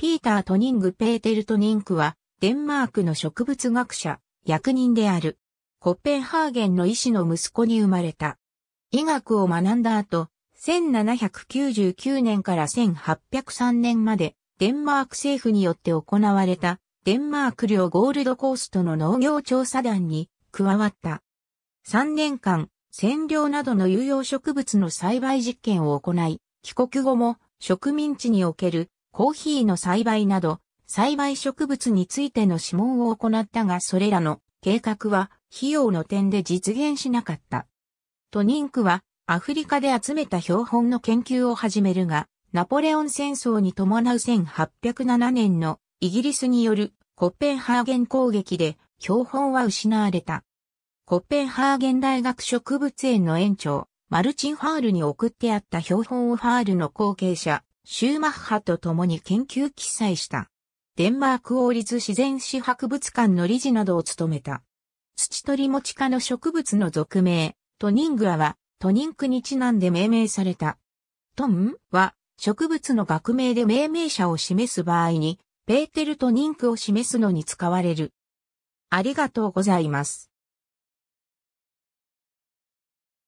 ピーター・トニング・ペーテル・トニンクは、デンマークの植物学者、役人である。コッペンハーゲンの医師の息子に生まれた。医学を学んだ後、1799年から1803年まで、デンマーク政府によって行われた、デンマーク領ゴールドコーストの農業調査団に加わった。3年間、占領などの有用植物の栽培実験を行い、帰国後も植民地におけるコーヒーの栽培など、栽培植物についての諮問を行ったがそれらの計画は費用の点で実現しなかった。トニンクはアフリカで集めた標本の研究を始めるが、ナポレオン戦争に伴う1807年のイギリスによるコッペンハーゲン攻撃で標本は失われた。コッペンハーゲン大学植物園の園長、マルチン・ファールに送ってあった標本をファールの後継者、シューマッハと共に研究記載した。デンマーク王立自然史博物館の理事などを務めた。土取持ち科の植物の俗名、トニングアは、トニンクにちなんで命名された。トンは、植物の学名で命名者を示す場合に、ペーテルトニンクを示すのに使われる。ありがとうございます。